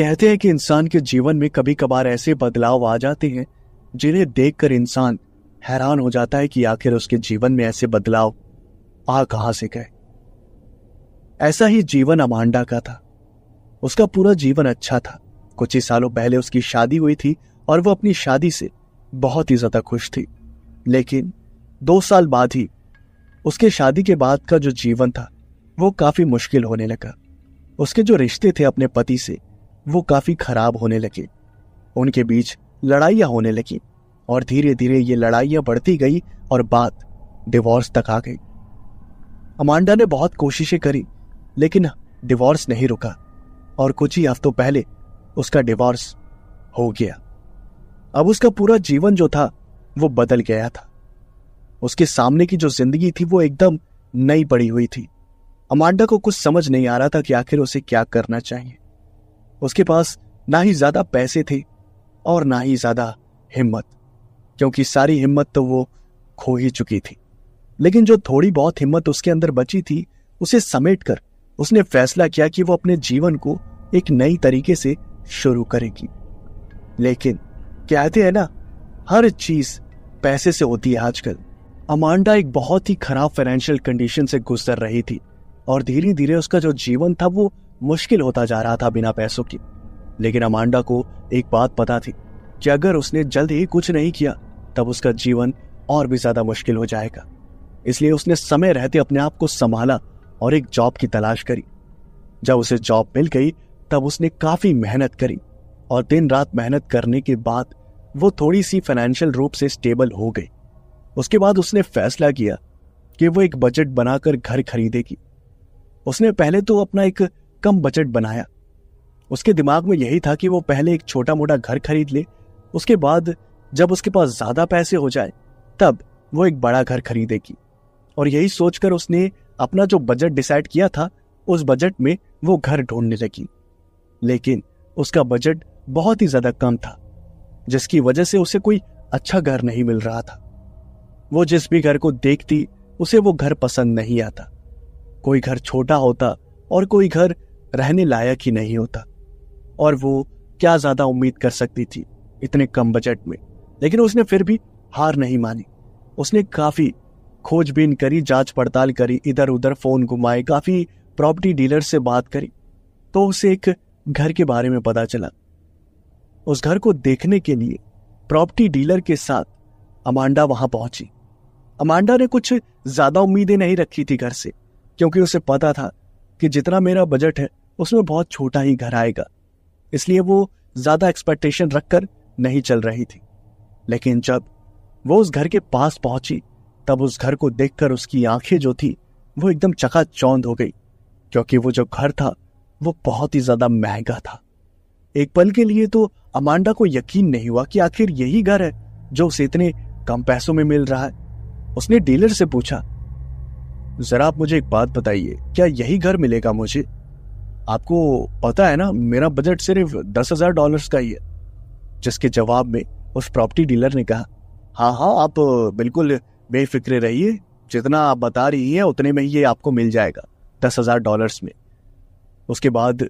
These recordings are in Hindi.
कहते हैं कि इंसान के जीवन में कभी कभार ऐसे बदलाव आ जाते हैं जिन्हें देखकर इंसान हैरान हो जाता है कि आखिर उसके जीवन में ऐसे बदलाव आ कहां से गए ऐसा ही जीवन अमांडा का था उसका पूरा जीवन अच्छा था कुछ ही सालों पहले उसकी शादी हुई थी और वह अपनी शादी से बहुत ही ज्यादा खुश थी लेकिन दो साल बाद ही उसके शादी के बाद का जो जीवन था वो काफी मुश्किल होने लगा उसके जो रिश्ते थे अपने पति से वो काफी खराब होने लगे उनके बीच लड़ाइयां होने लगी और धीरे धीरे ये लड़ाइया बढ़ती गई और बात डिवोर्स तक आ गई अमांडा ने बहुत कोशिशें करी लेकिन डिवोर्स नहीं रुका और कुछ ही हफ्तों पहले उसका डिवोर्स हो गया अब उसका पूरा जीवन जो था वो बदल गया था उसके सामने की जो जिंदगी थी वो एकदम नई पड़ी हुई थी अमांडा को कुछ समझ नहीं आ रहा था कि आखिर उसे क्या करना चाहिए उसके पास ना ही ज्यादा पैसे थे और ना ही ज्यादा हिम्मत क्योंकि सारी हिम्मत तो वो खो ही चुकी थी लेकिन जो थोड़ी बहुत हिम्मत उसके अंदर बची थी उसे समेट कर उसने फैसला किया कि वो अपने जीवन को एक नई तरीके से शुरू करेगी लेकिन कहते हैं ना हर चीज पैसे से होती है आजकल अमांडा एक बहुत ही खराब फाइनेंशियल कंडीशन से गुजर रही थी और धीरे धीरे उसका जो जीवन था वो मुश्किल होता जा रहा था बिना पैसों की लेकिन अमांडा को एक बात पता थी कि अगर उसने जल्द ही कुछ नहीं किया तब उसका जीवन और भी ज्यादा मुश्किल हो जाएगा इसलिए उसने समय रहते अपने आप को संभाला और एक जॉब की तलाश करी जब उसे जॉब मिल गई तब उसने काफी मेहनत करी और दिन रात मेहनत करने के बाद वो थोड़ी सी फाइनेंशियल रूप से स्टेबल हो गई उसके बाद उसने फैसला किया कि वो एक बजट बनाकर घर खरीदेगी उसने पहले तो अपना एक कम बजट बनाया उसके दिमाग में यही था कि वो पहले एक छोटा मोटा घर खरीद ले उसके बाद जब उसके पास ज्यादा पैसे हो जाए तब वो एक बड़ा घर खरीदेगी और यही सोचकर उसने अपना जो बजट डिसाइड किया था उस बजट में वो घर ढूंढने लगी लेकिन उसका बजट बहुत ही ज्यादा कम था जिसकी वजह से उसे कोई अच्छा घर नहीं मिल रहा था वो जिस भी घर को देखती उसे वो घर पसंद नहीं आता कोई घर छोटा होता और कोई घर रहने लायक ही नहीं होता और वो क्या ज्यादा उम्मीद कर सकती थी इतने कम बजट में लेकिन उसने फिर भी हार नहीं मानी उसने काफी खोजबीन करी जांच पड़ताल करी इधर उधर फोन घुमाए काफी प्रॉपर्टी डीलर से बात करी तो उसे एक घर के बारे में पता चला उस घर को देखने के लिए प्रॉपर्टी डीलर के साथ अमांडा वहां पहुंची अमांडा ने कुछ ज्यादा उम्मीदें नहीं रखी थी घर से क्योंकि उसे पता था कि जितना मेरा बजट है उसमें बहुत छोटा ही घर आएगा इसलिए वो ज्यादा एक्सपेक्टेशन रखकर नहीं चल रही थी लेकिन जब वो उस घर के पास पहुंची तब उस घर को देखकर उसकी आंखें जो थी वो एकदम चकाचौंध हो गई क्योंकि वो जो घर था वो बहुत ही ज्यादा महंगा था एक पल के लिए तो अमांडा को यकीन नहीं हुआ कि आखिर यही घर है जो उसे इतने कम पैसों में मिल रहा है उसने डीलर से पूछा जरा आप मुझे एक बात बताइए क्या यही घर मिलेगा मुझे आपको पता है ना मेरा बजट सिर्फ दस हजार डॉलर का ही है जिसके जवाब में उस प्रॉपर्टी डीलर ने कहा हाँ हाँ आप बिल्कुल बेफिक्र रहिए जितना आप बता रही हैं उतने में ये आपको मिल जाएगा दस हजार डॉलर में उसके बाद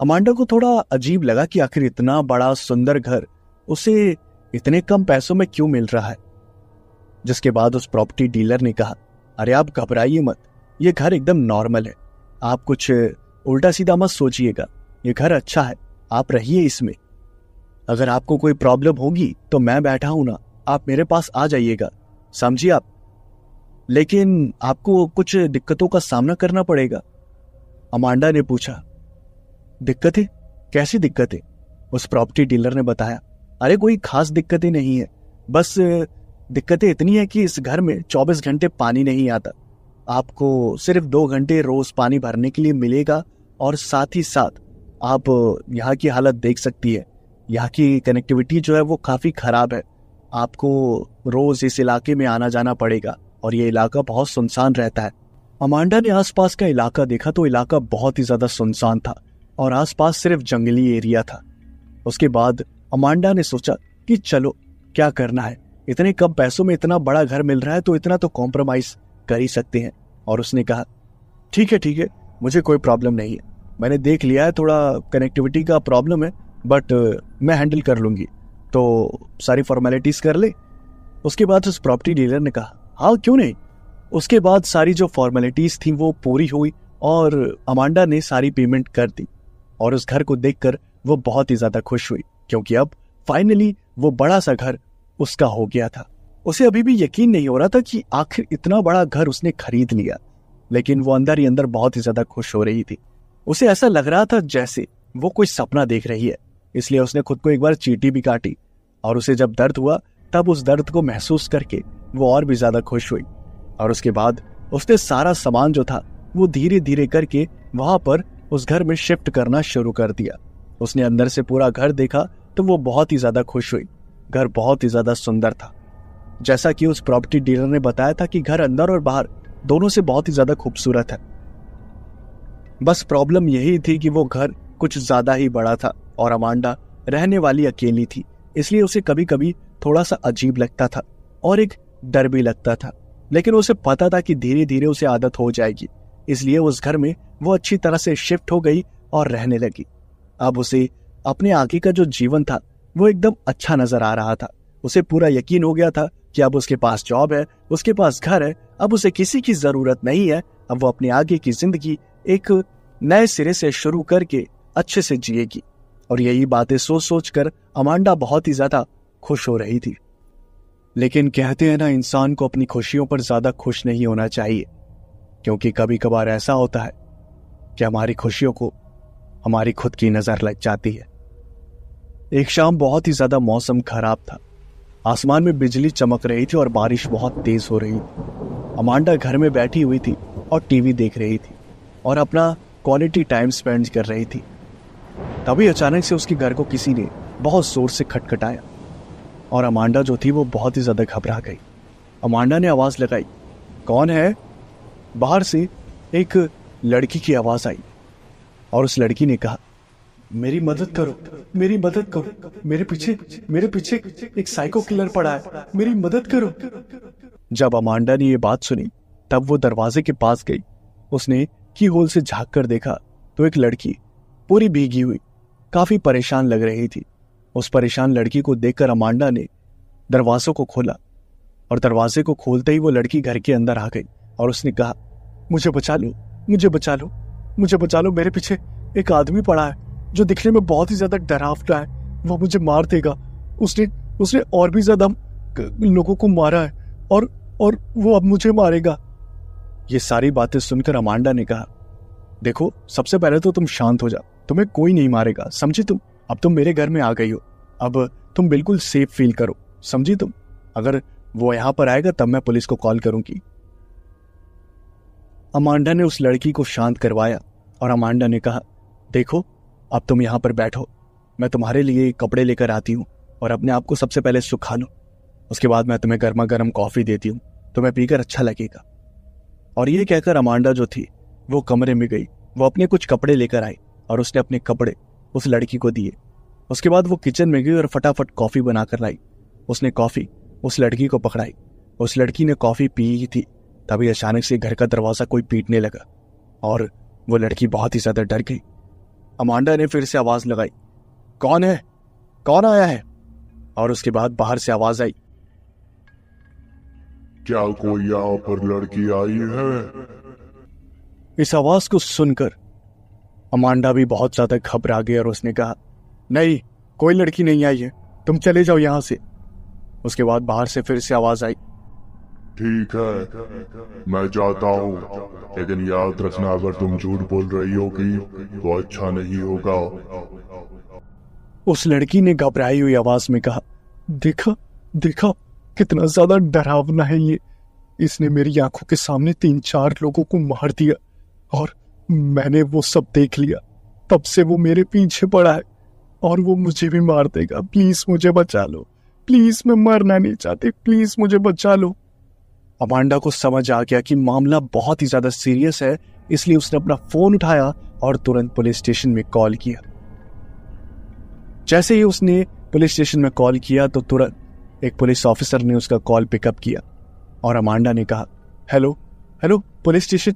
अमांडा को थोड़ा अजीब लगा कि आखिर इतना बड़ा सुंदर घर उसे इतने कम पैसों में क्यों मिल रहा है जिसके बाद उस प्रॉपर्टी डीलर ने कहा अरे आप घबराइए मत ये घर एकदम नॉर्मल है आप कुछ उल्टा सीधा मत सोचिएगा ये घर अच्छा है आप रहिए इसमें अगर आपको कोई प्रॉब्लम होगी तो मैं बैठा हूं ना आप मेरे पास आ जाइएगा समझिए आप लेकिन आपको कुछ दिक्कतों का सामना करना पड़ेगा अमांडा ने पूछा दिक्कतें कैसी दिक्कतें उस प्रॉपर्टी डीलर ने बताया अरे कोई खास दिक्कतें नहीं है बस दिक्कतें इतनी है कि इस घर में 24 घंटे पानी नहीं आता आपको सिर्फ दो घंटे रोज पानी भरने के लिए मिलेगा और साथ ही साथ आप यहाँ की हालत देख सकती है यहाँ की कनेक्टिविटी जो है वो काफ़ी ख़राब है आपको रोज़ इस इलाके में आना जाना पड़ेगा और ये इलाका बहुत सुनसान रहता है अमांडा ने आसपास का इलाका देखा तो इलाका बहुत ही ज़्यादा सुनसान था और आसपास सिर्फ जंगली एरिया था उसके बाद अमांडा ने सोचा कि चलो क्या करना है इतने कम पैसों में इतना बड़ा घर मिल रहा है तो इतना तो कॉम्प्रोमाइज़ कर ही सकते हैं और उसने कहा ठीक है ठीक है मुझे कोई प्रॉब्लम नहीं है मैंने देख लिया है थोड़ा कनेक्टिविटी का प्रॉब्लम है बट uh, मैं हैंडल कर लूँगी तो सारी फॉर्मेलिटीज़ कर ले उसके बाद उस प्रॉपर्टी डीलर ने कहा हाँ क्यों नहीं उसके बाद सारी जो फॉर्मेलिटीज़ थी वो पूरी हुई और अमांडा ने सारी पेमेंट कर दी और उस घर को देखकर वो बहुत ही ज़्यादा खुश हुई क्योंकि अब फाइनली वो बड़ा सा घर उसका हो गया था उसे अभी भी यकीन नहीं हो रहा था कि आखिर इतना बड़ा घर उसने खरीद लिया लेकिन वो अंदर ही अंदर बहुत ही ज्यादा खुश हो रही थी उसे ऐसा लग रहा था जैसे वो कोई सपना देख रही है इसलिए उसने खुद को एक बार चीटी भी काटी और उसे जब दर्द हुआ तब उस दर्द को महसूस करके वो और भी ज्यादा खुश हुई और उसके बाद उसने सारा सामान जो था वो धीरे धीरे करके वहां पर उस घर में शिफ्ट करना शुरू कर दिया उसने अंदर से पूरा घर देखा तो वो बहुत ही ज्यादा खुश हुई घर बहुत ही ज्यादा सुंदर था जैसा कि उस प्रॉपर्टी डीलर ने बताया था कि घर अंदर और बाहर दोनों से बहुत ही ज़्यादा खूबसूरत है बस प्रॉब्लम यही थी कि वो घर कुछ ज़्यादा ही बड़ा था और अमांडा रहने वाली अकेली थी इसलिए उसे कभी कभी थोड़ा सा अजीब लगता था और एक डर भी लगता था लेकिन उसे पता था कि धीरे धीरे उसे आदत हो जाएगी इसलिए उस घर में वो अच्छी तरह से शिफ्ट हो गई और रहने लगी अब उसे अपने आगे का जो जीवन था वो एकदम अच्छा नजर आ रहा था उसे पूरा यकीन हो गया था कि अब उसके पास जॉब है उसके पास घर है अब उसे किसी की जरूरत नहीं है अब वो अपने आगे की जिंदगी एक नए सिरे से शुरू करके अच्छे से जिएगी और यही बातें सोच सोच कर अमांडा बहुत ही ज्यादा खुश हो रही थी लेकिन कहते हैं ना इंसान को अपनी खुशियों पर ज्यादा खुश नहीं होना चाहिए क्योंकि कभी कभार ऐसा होता है कि हमारी खुशियों को हमारी खुद की नजर लग जाती है एक शाम बहुत ही ज्यादा मौसम खराब था आसमान में बिजली चमक रही थी और बारिश बहुत तेज़ हो रही थी अमांडा घर में बैठी हुई थी और टीवी देख रही थी और अपना क्वालिटी टाइम स्पेंड कर रही थी तभी अचानक से उसके घर को किसी ने बहुत ज़ोर से खटखटाया और अमांडा जो थी वो बहुत ही ज़्यादा घबरा गई अमांडा ने आवाज़ लगाई कौन है बाहर से एक लड़की की आवाज़ आई और उस लड़की ने कहा मेरी मदद करो मेरी मदद करो मेरे पीछे मेरे पीछे एक साइको किलर पड़ा है मेरी मदद करो जब अमांडा ने ये बात सुनी तब वो दरवाजे के पास गई उसने की होल से झांक कर देखा तो एक लड़की पूरी भीगी हुई काफी परेशान लग रही थी उस परेशान लड़की को देखकर अमांडा ने दरवाजों को खोला और दरवाजे को खोलते ही वो लड़की घर के अंदर आ गई और उसने कहा मुझे बचा लो मुझे बचा लो मुझे बचा लो मेरे पीछे एक आदमी पड़ा है जो दिखने में बहुत ही ज्यादा डरावना है वो मुझे मार देगा उसने उसने और भी ज्यादा लोगों को मारा है और और वो अब मुझे मारेगा ये सारी बातें सुनकर अमांडा ने कहा देखो सबसे पहले तो तुम शांत हो जाओ तुम्हें कोई नहीं मारेगा समझी तुम अब तुम मेरे घर में आ गई हो अब तुम बिल्कुल सेफ फील करो समझी तुम अगर वो यहां पर आएगा तब मैं पुलिस को कॉल करूंगी अमांडा ने उस लड़की को शांत करवाया और अमांडा ने कहा देखो अब तुम यहाँ पर बैठो मैं तुम्हारे लिए कपड़े लेकर आती हूँ और अपने आप को सबसे पहले सुखा लो उसके बाद मैं तुम्हें गर्मा गर्म कॉफ़ी देती हूँ तुम्हें पीकर अच्छा लगेगा और ये कहकर अमांडा जो थी वो कमरे में गई वो अपने कुछ कपड़े लेकर आई और उसने अपने कपड़े उस लड़की को दिए उसके बाद वो किचन में गई और फटाफट कॉफ़ी बनाकर लाई उसने कॉफ़ी उस लड़की को पकड़ाई उस लड़की ने कॉफ़ी पी ही थी तभी अचानक से घर का दरवाज़ा कोई पीटने लगा और वो लड़की बहुत ही ज़्यादा डर गई अमांडा ने फिर से आवाज लगाई कौन है कौन आया है और उसके बाद बाहर से आवाज आई क्या कोई यहां पर लड़की आई है इस आवाज को सुनकर अमांडा भी बहुत ज्यादा घबरा गई और उसने कहा नहीं कोई लड़की नहीं आई है तुम चले जाओ यहां से उसके बाद बाहर से फिर से आवाज आई ठीक है मैं जाता हूँ लेकिन याद रखना अगर तुम झूठ बोल रही होगी तो अच्छा नहीं होगा उस लड़की ने घबराई हुई आवाज में कहा देखा देखा कितना ज्यादा डरावना है ये इसने मेरी आंखों के सामने तीन चार लोगों को मार दिया और मैंने वो सब देख लिया तब से वो मेरे पीछे पड़ा है और वो मुझे भी मार देगा प्लीज मुझे बचा लो प्लीज मैं मरना नहीं चाहती प्लीज मुझे बचा लो अमांडा को समझ आ गया कि मामला बहुत ही ज्यादा सीरियस है इसलिए उसने अपना फोन उठाया और तुरंत पुलिस स्टेशन में कॉल किया जैसे ही उसने पुलिस स्टेशन में कॉल किया तो तुरंत एक पुलिस ऑफिसर ने उसका कॉल पिकअप किया और अमांडा ने कहा hello hello police station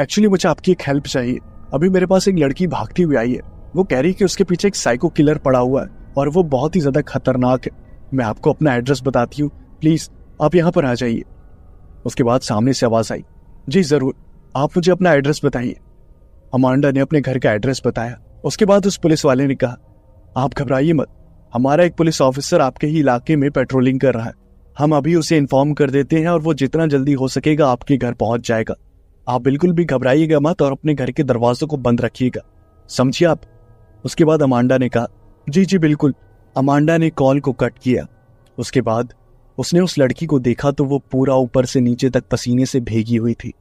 actually मुझे आपकी एक हेल्प चाहिए अभी मेरे पास एक लड़की भागती हुई आई है वो कह रही है कि उसके पीछे एक साइको किलर पड़ा हुआ है और वो बहुत ही ज़्यादा खतरनाक है मैं आपको अपना एड्रेस बताती हूँ प्लीज़ आप यहाँ पर आ जाइए उसके बाद सामने से आवाज आई जी जरूर आप मुझे अपना एड्रेस बताइए अमांडा ने अपने घर का एड्रेस बताया उसके बाद उस पुलिस वाले ने कहा आप घबराइए मत हमारा एक पुलिस ऑफिसर आपके ही इलाके में पेट्रोलिंग कर रहा है हम अभी उसे इन्फॉर्म कर देते हैं और वो जितना जल्दी हो सकेगा आपके घर पहुंच जाएगा आप बिल्कुल भी घबराइएगा मत और अपने घर के दरवाजों को बंद रखिएगा समझिए आप उसके बाद अमांडा ने कहा जी जी बिल्कुल अमांडा ने कॉल को कट किया उसके बाद उसने उस लड़की को देखा तो वो पूरा ऊपर से नीचे तक पसीने से भीगी हुई थी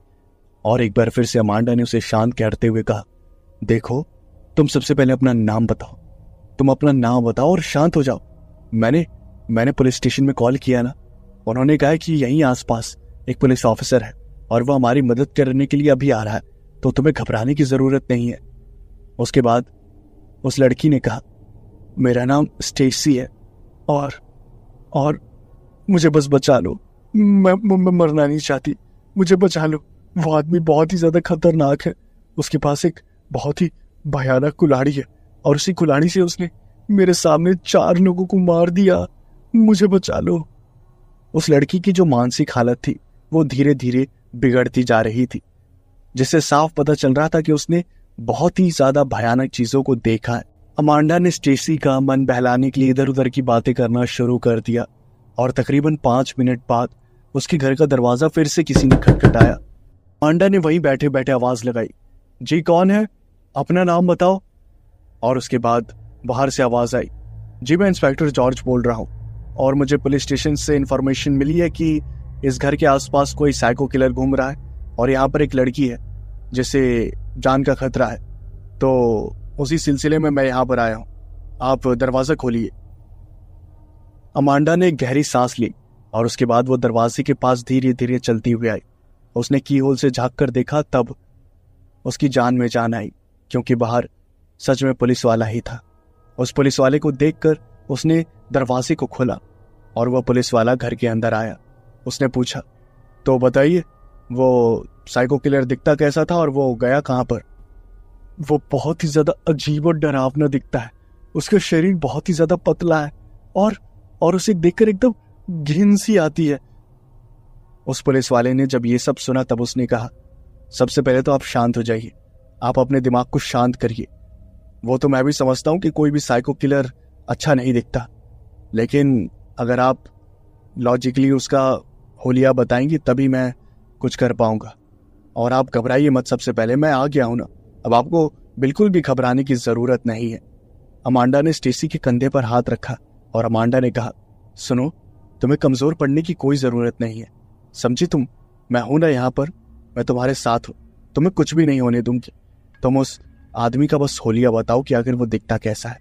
और एक बार फिर से अमांडा ने उसे शांत कहते हुए कहा देखो तुम सबसे पहले अपना नाम बताओ तुम अपना नाम बताओ और शांत हो जाओ मैंने मैंने पुलिस स्टेशन में कॉल किया ना उन्होंने कहा कि यहीं आसपास एक पुलिस ऑफिसर है और वह हमारी मदद करने के लिए अभी आ रहा है तो तुम्हें घबराने की ज़रूरत नहीं है उसके बाद उस लड़की ने कहा मेरा नाम स्टेसी है और और मुझे बस बचा लो मैं, मैं मरना नहीं चाहती मुझे बचा लो वो आदमी बहुत ही ज़्यादा खतरनाक है उसके पास एक बहुत ही भयानक कुलाड़ी है और उसी कुलाड़ी से उसने मेरे सामने चार लोगों को मार दिया मुझे बचा लो उस लड़की की जो मानसिक हालत थी वो धीरे धीरे बिगड़ती जा रही थी जिससे साफ पता चल रहा था कि उसने बहुत ही ज्यादा भयानक चीजों को देखा है अमांडा ने स्टेसी का मन बहलाने के लिए इधर उधर की बातें करना शुरू कर दिया और तकरीबन पाँच मिनट बाद उसके घर का दरवाज़ा फिर से किसी ने खटखटाया पांडा ने वहीं बैठे बैठे आवाज़ लगाई जी कौन है अपना नाम बताओ और उसके बाद बाहर से आवाज़ आई जी मैं इंस्पेक्टर जॉर्ज बोल रहा हूँ और मुझे पुलिस स्टेशन से इन्फॉर्मेशन मिली है कि इस घर के आसपास कोई साइको किलर घूम रहा है और यहाँ पर एक लड़की है जिसे जान का खतरा है तो उसी सिलसिले में मैं यहाँ पर आया हूँ आप दरवाज़ा खोलिए अमांडा ने एक गहरी सांस ली और उसके बाद वो दरवाजे के पास धीरे धीरे चलती हुई आई उसने की होल से झाँक कर देखा तब उसकी जान में जान आई क्योंकि बाहर सच में पुलिस वाला ही था उस पुलिस वाले को देखकर उसने दरवाजे को खोला और वह पुलिस वाला घर के अंदर आया उसने पूछा तो बताइए वो साइको किलर दिखता कैसा था और वो गया कहाँ पर वो बहुत ही ज़्यादा अजीब और डरावना दिखता है उसका शरीर बहुत ही ज़्यादा पतला है और और उसे देखकर एकदम घिन सी आती है उस पुलिस वाले ने जब ये सब सुना तब उसने कहा सबसे पहले तो आप शांत हो जाइए आप अपने दिमाग को शांत करिए वो तो मैं भी समझता हूँ कि कोई भी साइको किलर अच्छा नहीं दिखता लेकिन अगर आप लॉजिकली उसका होलिया बताएंगी तभी मैं कुछ कर पाऊंगा और आप घबराइए मत सबसे पहले मैं आ गया हूं ना अब आपको बिल्कुल भी घबराने की ज़रूरत नहीं है अमांडा ने स्टेसी के कंधे पर हाथ रखा और अमांडा ने कहा सुनो तुम्हें कमज़ोर पड़ने की कोई ज़रूरत नहीं है समझी तुम मैं हूं ना यहाँ पर मैं तुम्हारे साथ हूँ तुम्हें कुछ भी नहीं होने दूंगी तुम उस आदमी का बस होलिया बताओ कि आखिर वो दिखता कैसा है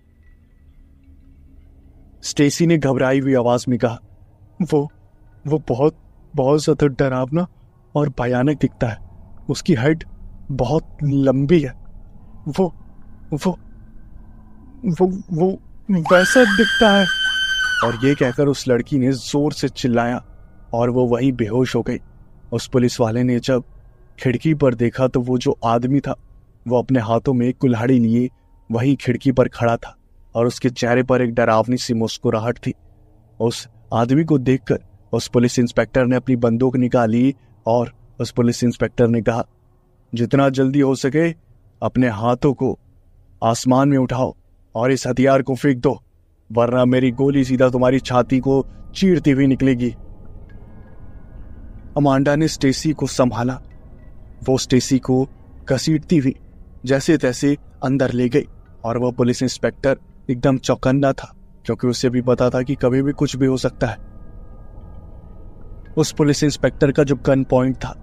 स्टेसी ने घबराई हुई आवाज़ में कहा वो वो बहुत बहुत ज़्यादा डरावना और भयानक दिखता है उसकी हाइट बहुत लंबी है वो वो वो वो वैसा दिखता है और ये कहकर उस लड़की ने जोर से चिल्लाया और वो वहीं बेहोश हो गई उस पुलिस वाले ने जब खिड़की पर देखा तो वो जो आदमी था वो अपने हाथों में कुल्हाड़ी लिए वहीं खिड़की पर खड़ा था और उसके चेहरे पर एक डरावनी सी मुस्कुराहट थी उस आदमी को देखकर उस पुलिस इंस्पेक्टर ने अपनी बंदूक निकाली और उस पुलिस इंस्पेक्टर ने कहा जितना जल्दी हो सके अपने हाथों को आसमान में उठाओ और इस हथियार को फेंक दो वरना मेरी गोली सीधा तुम्हारी छाती को चीरती हुई निकलेगी अमांडा ने स्टेसी को संभाला वो स्टेसी को घसीटती हुई जैसे तैसे अंदर ले गई और वह पुलिस इंस्पेक्टर एकदम चौकन्ना था क्योंकि उसे भी पता था कि कभी भी कुछ भी हो सकता है उस पुलिस इंस्पेक्टर का जो गन पॉइंट था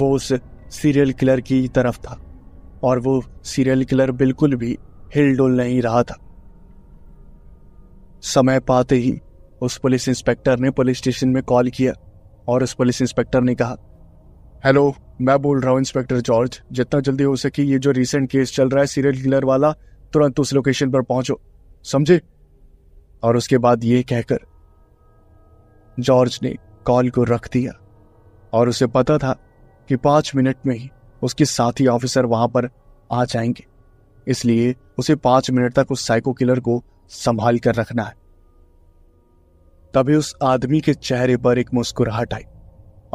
वो उस सीरियल किलर की तरफ था और वो सीरियल किलर बिल्कुल भी हिल डुल नहीं रहा था समय पाते ही उस पुलिस इंस्पेक्टर ने पुलिस स्टेशन में कॉल किया और उस पुलिस इंस्पेक्टर ने कहा हेलो मैं बोल रहा हूँ इंस्पेक्टर जॉर्ज जितना जल्दी हो सके ये जो रिसेंट केस चल रहा है सीरियल किलर वाला तुरंत उस लोकेशन पर पहुंचो समझे और उसके बाद ये कहकर जॉर्ज ने कॉल को रख दिया और उसे पता था कि पांच मिनट में ही उसके साथी ऑफिसर वहां पर आ जाएंगे इसलिए उसे पांच मिनट तक उस साइको किलर को संभाल कर रखना है तभी उस आदमी के चेहरे पर एक मुस्कुराहट आई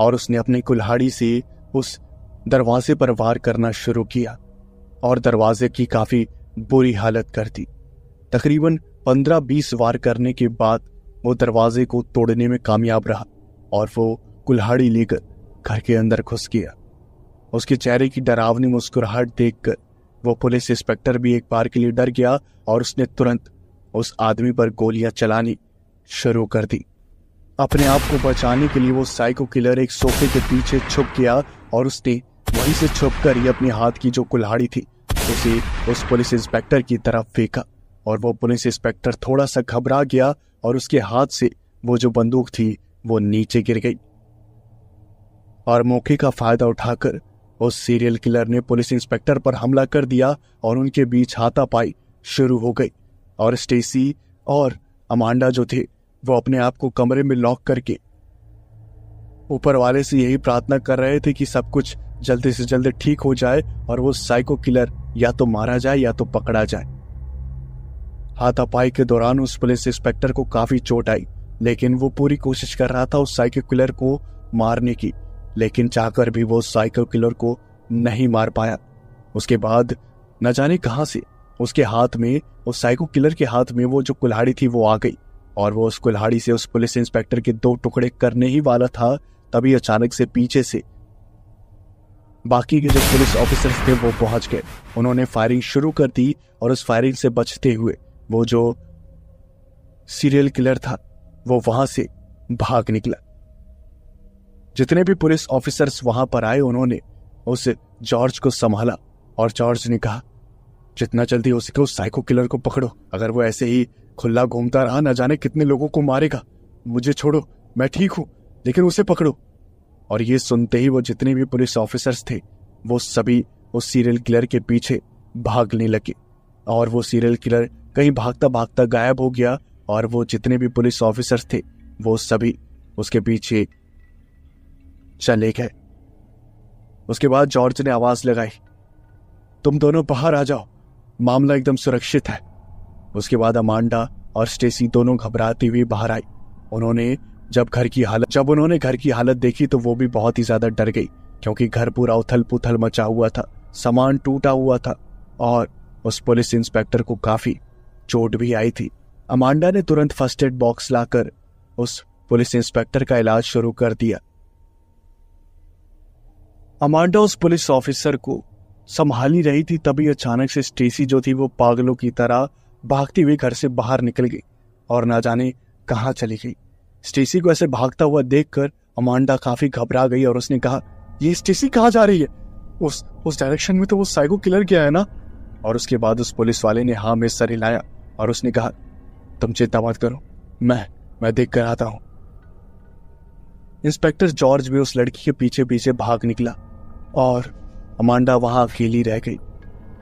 और उसने अपनी कुल्हाड़ी से उस दरवाजे पर वार करना शुरू किया और दरवाजे की काफी बुरी हालत कर दी तकरीबन पंद्रह बीस वार करने के बाद वो दरवाजे को तोड़ने में कामयाब रहा और वो कुल्हाड़ी लेकर घर के अंदर घुस गया उसके चेहरे की डरावनी मुस्कुराहट देखकर वो पुलिस इंस्पेक्टर भी एक बार के लिए डर गया और उसने तुरंत उस आदमी पर गोलियां चलानी शुरू कर दी अपने आप को बचाने के लिए वो साइको किलर एक सोफे के पीछे छुप गया और उसने वहीं से छुप कर ही अपने हाथ की जो कुल्हाड़ी थी उसे उस पुलिस इंस्पेक्टर की तरफ फेंका और वो पुलिस इंस्पेक्टर थोड़ा सा घबरा गया और उसके हाथ से वो जो बंदूक थी वो नीचे गिर गई और मौके का फायदा उठाकर उस सीरियल किलर ने पुलिस इंस्पेक्टर पर हमला कर दिया और उनके बीच हाथापाई शुरू हो गई और स्टेसी और अमांडा जो थे वो अपने आप को कमरे में लॉक करके ऊपर वाले से यही प्रार्थना कर रहे थे कि सब कुछ जल्दी से जल्दी ठीक हो जाए और वो साइको किलर या तो मारा जाए या तो पकड़ा जाए हाथापाई के दौरान उस पुलिस इंस्पेक्टर को काफी चोट आई लेकिन वो पूरी कोशिश कर रहा था उस साइको किलर को मारने की लेकिन चाहकर भी वो साइको किलर को नहीं मार पाया उसके बाद न जाने कहां से उसके हाथ में उस साइको किलर के हाथ में वो जो कुल्हाड़ी थी वो आ गई और वो उस कुल्हाड़ी से उस पुलिस इंस्पेक्टर के दो टुकड़े करने ही वाला था तभी अचानक से पीछे से बाकी के जो पुलिस ऑफिसर्स थे वो पहुंच गए उन्होंने फायरिंग शुरू कर दी और उस फायरिंग से बचते हुए वो जो सीरियल किलर था वो वहां से भाग निकला जितने भी पुलिस ऑफिसर्स वहां पर आए उन्होंने उस जॉर्ज को संभाला और जॉर्ज ने कहा जितना जल्दी हो सके उस साइको किलर को पकड़ो अगर वो ऐसे ही खुला घूमता रहा ना जाने कितने लोगों को मारेगा मुझे छोड़ो मैं ठीक हूँ लेकिन उसे पकड़ो और ये सुनते ही वो जितने भी पुलिस ऑफिसर्स थे वो सभी उस सीरियल किलर के पीछे भागने लगे और वो सीरियल किलर कहीं भागता भागता गायब हो गया और वो जितने भी पुलिस ऑफिसर्स थे वो सभी उसके पीछे चले गए उसके बाद जॉर्ज ने आवाज लगाई तुम दोनों बाहर आ जाओ मामला एकदम सुरक्षित है उसके बाद अमांडा और स्टेसी दोनों घबराती हुई बाहर आई उन्होंने जब घर की हालत जब उन्होंने घर की हालत देखी तो वो भी बहुत ही ज्यादा डर गई क्योंकि घर पूरा उथल पुथल मचा हुआ था सामान टूटा हुआ था और उस पुलिस इंस्पेक्टर को काफी चोट भी आई थी अमांडा ने तुरंत फर्स्ट एड बॉक्स लाकर उस पुलिस इंस्पेक्टर का इलाज शुरू कर दिया अमांडा उस पुलिस ऑफिसर को संभाल ही रही थी तभी अचानक से स्टेसी जो थी वो पागलों की तरह भागती हुई घर से बाहर निकल गई और ना जाने कहाँ चली गई स्टेसी को ऐसे भागता हुआ देखकर अमांडा काफी घबरा गई और उसने कहा ये स्टेसी कहाँ जा रही है उस उस डायरेक्शन में तो वो साइको किलर गया है ना और उसके बाद उस पुलिस वाले ने हाँ में सर हिलाया और उसने कहा तुम चिंता मत करो मैं मैं देख कर आता हूं इंस्पेक्टर जॉर्ज भी उस लड़की के पीछे पीछे भाग निकला और अमांडा वहां अकेली रह गई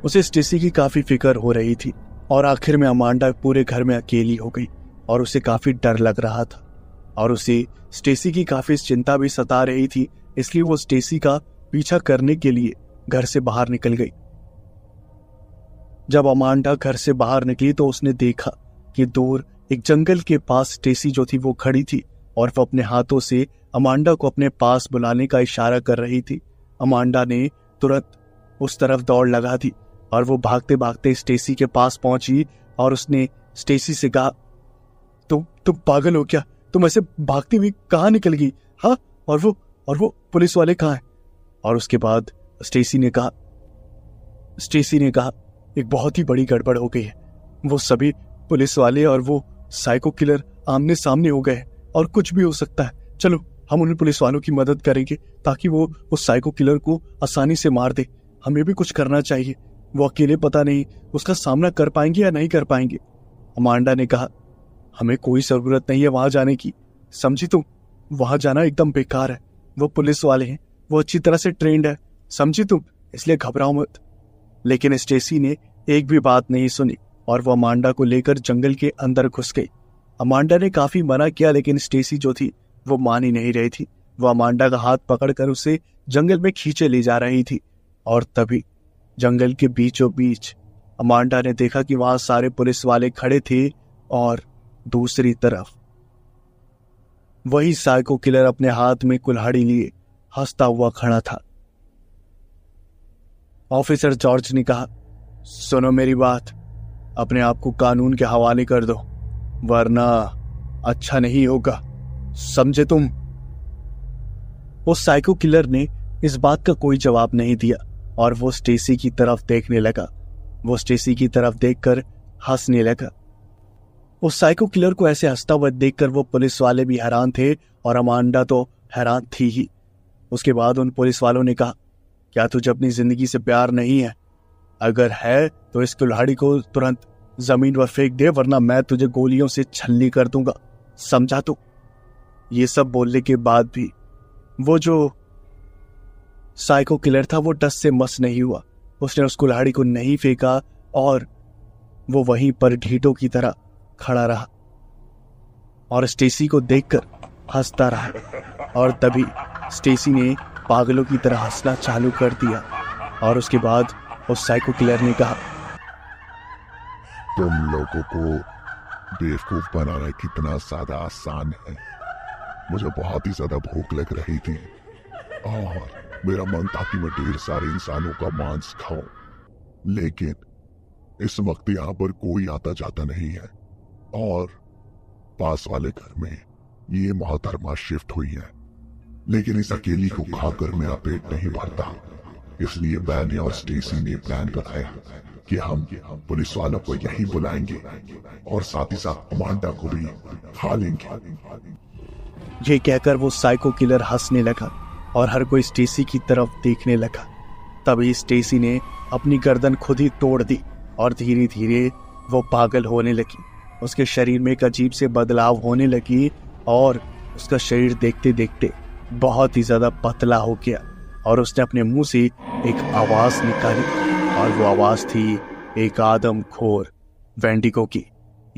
उसे स्टेसी की काफी फिक्र हो रही थी और आखिर में अमांडा पूरे घर में अकेली हो गई और उसे काफी डर लग रहा था और उसे स्टेसी की काफी चिंता भी सता रही थी इसलिए वो स्टेसी का पीछा करने के लिए घर से बाहर निकल गई जब अमांडा घर से बाहर निकली तो उसने देखा कि दूर एक जंगल के पास स्टेसी जो थी वो खड़ी थी और वह अपने हाथों से अमांडा को अपने पास बुलाने का इशारा कर रही थी अमांडा ने तुरंत उस तरफ दौड़ लगा दी और वो भागते भागते स्टेसी के पास पहुंची और उसने स्टेसी से कहा तुम तुम पागल हो क्या तुम ऐसे भागती हुई कहाँ निकल गई हाँ और वो और वो पुलिस वाले कहाँ हैं और उसके बाद स्टेसी ने कहा स्टेसी ने कहा एक बहुत ही बड़ी गड़बड़ हो गई है वो सभी पुलिस वाले और वो साइको किलर आमने सामने हो गए और कुछ भी हो सकता है चलो हम उन पुलिस वालों की मदद करेंगे ताकि वो उस साइको किलर को आसानी से मार दे हमें भी कुछ करना चाहिए वो अकेले पता नहीं उसका सामना कर पाएंगे या नहीं कर पाएंगे अमांडा ने कहा हमें कोई जरूरत नहीं है वहां जाने की समझी तुम वहां जाना एकदम बेकार है वो पुलिस वाले हैं वो अच्छी तरह से ट्रेंड है समझी तुम इसलिए घबराओ मत लेकिन स्टेसी ने एक भी बात नहीं सुनी और वो अमांडा को लेकर जंगल के अंदर घुस गई अमांडा ने काफी मना किया लेकिन स्टेसी जो थी वो मान ही नहीं रही थी वह अमांडा का हाथ पकड़कर उसे जंगल में खींचे ले जा रही थी और तभी जंगल के बीचों बीच अमांडा ने देखा कि वहां सारे पुलिस वाले खड़े थे और दूसरी तरफ वही साइको किलर अपने हाथ में कुल्हाड़ी लिए हंसता हुआ खड़ा था ऑफिसर जॉर्ज ने कहा सुनो मेरी बात अपने आप को कानून के हवाले कर दो वरना अच्छा नहीं होगा समझे तुम उस साइको किलर ने इस बात का कोई जवाब नहीं दिया और वो स्टेसी की तरफ देखने लगा वो स्टेसी की तरफ देखकर हंसने लगा उस साइको किलर को ऐसे हंसता हुआ देखकर वो पुलिस वाले भी हैरान थे और अमांडा तो हैरान थी ही उसके बाद उन पुलिस वालों ने कहा क्या तुझे अपनी जिंदगी से प्यार नहीं है अगर है तो इस कुल्हाड़ी को तुरंत जमीन पर फेंक दे वरना मैं तुझे गोलियों से छलनी कर दूंगा समझा तू ये सब बोलने के बाद भी वो जो साइको किलर था वो डस से मस नहीं हुआ उसने उस कुल्हाड़ी को नहीं फेंका और वो वहीं पर ढीटों की तरह खड़ा रहा और स्टेसी को देखकर हंसता रहा और तभी स्टेसी ने पागलों की तरह हंसना चालू कर दिया और उसके बाद उस साइको किलर ने कहा तुम लोगों को बेवकूफ बनाना कितना ज्यादा आसान है मुझे बहुत ही ज्यादा भूख लग रही थी और मेरा मन था कि मैं ढेर सारे इंसानों का मांस खाऊं लेकिन इस वक्त यहाँ पर कोई आता जाता नहीं है और पास वाले घर में ये मोहतरमा शिफ्ट हुई है लेकिन इस अकेली को खाकर मेरा पेट नहीं भरता इसलिए बैन और स्टेसी ने प्लान बनाया कि हम पुलिस वालों को यही बुलाएंगे और साथ ही साथ मांडा को भी खा लेंगे ये कहकर वो साइको किलर हंसने लगा और हर कोई स्टेसी की तरफ देखने लगा तभी स्टेसी ने अपनी गर्दन खुद ही तोड़ दी और धीरे धीरे वो पागल होने लगी उसके शरीर में एक अजीब से बदलाव होने लगी और उसका शरीर देखते देखते बहुत ही ज़्यादा पतला हो गया और उसने अपने मुंह से एक आवाज़ निकाली और वो आवाज़ थी एक आदम खोर वेंडिको की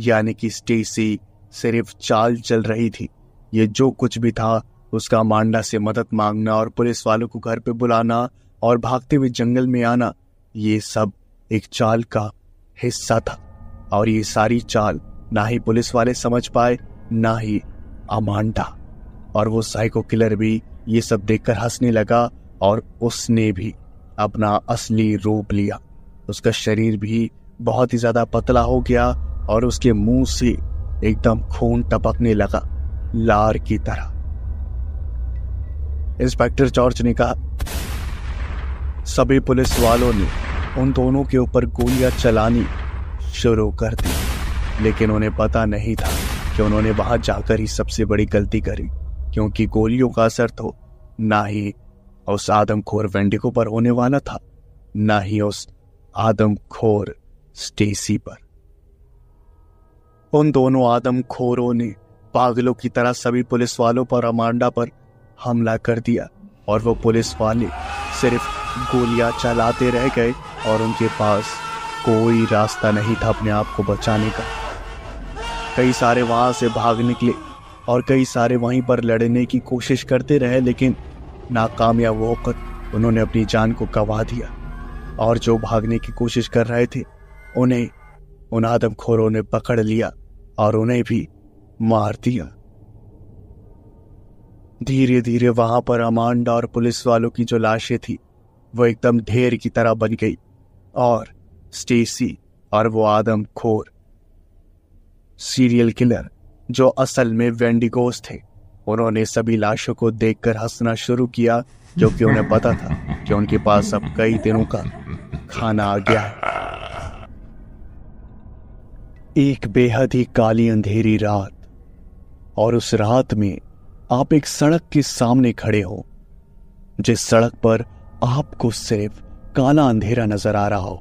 यानी कि स्टेसी सिर्फ चाल चल रही थी ये जो कुछ भी था उसका मांडा से मदद मांगना और पुलिस वालों को घर पे बुलाना और भागते हुए जंगल में आना ये सब एक चाल का हिस्सा था और ये सारी चाल ना ही पुलिस वाले समझ पाए ना ही अमांडा और वो साइको किलर भी ये सब देखकर हंसने लगा और उसने भी अपना असली रूप लिया उसका शरीर भी बहुत ही ज्यादा पतला हो गया और उसके मुंह से एकदम खून टपकने लगा लार की तरह इंस्पेक्टर जॉर्ज ने कहा सभी पुलिस वालों ने उन दोनों के ऊपर गोलियां चलानी शुरू कर दी लेकिन उन्हें पता नहीं था कि उन्होंने वहां जाकर ही सबसे बड़ी गलती करी क्योंकि गोलियों का असर तो ना ही उस आदमखोर वेंडिको पर होने वाला था ना ही उस आदमखोर स्टेसी पर उन दोनों आदमखोरों ने पागलों की तरह सभी पुलिस वालों पर अमांडा पर हमला कर दिया और वो पुलिस वाले सिर्फ गोलियां चलाते रह गए और उनके पास कोई रास्ता नहीं था अपने आप को बचाने का कई सारे वहां से भाग निकले और कई सारे वहीं पर लड़ने की कोशिश करते रहे लेकिन नाकामयाब होकर उन्होंने अपनी जान को गवा दिया और जो भागने की कोशिश कर रहे थे उन्हें उन आदमखोरों ने पकड़ लिया और उन्हें भी मार दिया धीरे धीरे वहां पर अमांडा और पुलिस वालों की जो लाशें थी वो एकदम ढेर की तरह बन गई और स्टेसी और वो आदम खोर सीरियल किलर जो असल में वेंडिगोस थे उन्होंने सभी लाशों को देखकर हंसना शुरू किया क्योंकि उन्हें पता था कि उनके पास अब कई दिनों का खाना आ गया है एक बेहद ही काली अंधेरी रात और उस रात में आप एक सड़क के सामने खड़े हो जिस सड़क पर आपको सिर्फ काला अंधेरा नजर आ रहा हो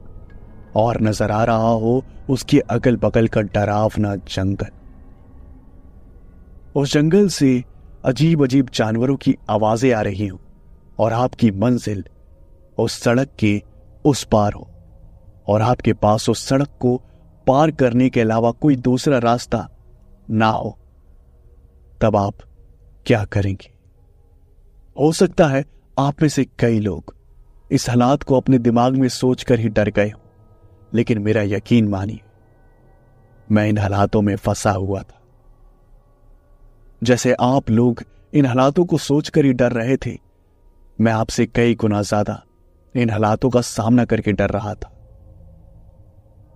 और नजर आ रहा हो उसके अगल बगल का डरावना जंगल उस जंगल से अजीब अजीब जानवरों की आवाजें आ रही हो और आपकी मंजिल उस सड़क के उस पार हो और आपके पास उस सड़क को पार करने के अलावा कोई दूसरा रास्ता ना हो तब आप क्या करेंगे हो सकता है आप में से कई लोग इस हालात को अपने दिमाग में सोचकर ही डर गए हो लेकिन मेरा यकीन मानिए मैं इन हालातों में फंसा हुआ था जैसे आप लोग इन हालातों को सोचकर ही डर रहे थे मैं आपसे कई गुना ज्यादा इन हालातों का सामना करके डर रहा था